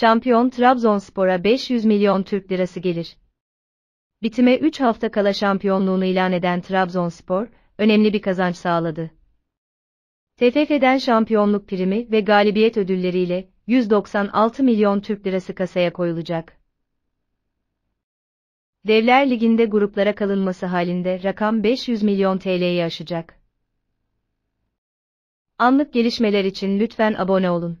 Şampiyon Trabzonspor'a 500 milyon Türk lirası gelir. Bitime 3 hafta kala şampiyonluğunu ilan eden Trabzonspor, önemli bir kazanç sağladı. TFF'den şampiyonluk primi ve galibiyet ödülleriyle 196 milyon Türk lirası kasaya koyulacak. Devler Ligi'nde gruplara kalınması halinde rakam 500 milyon TL'yi aşacak. Anlık gelişmeler için lütfen abone olun.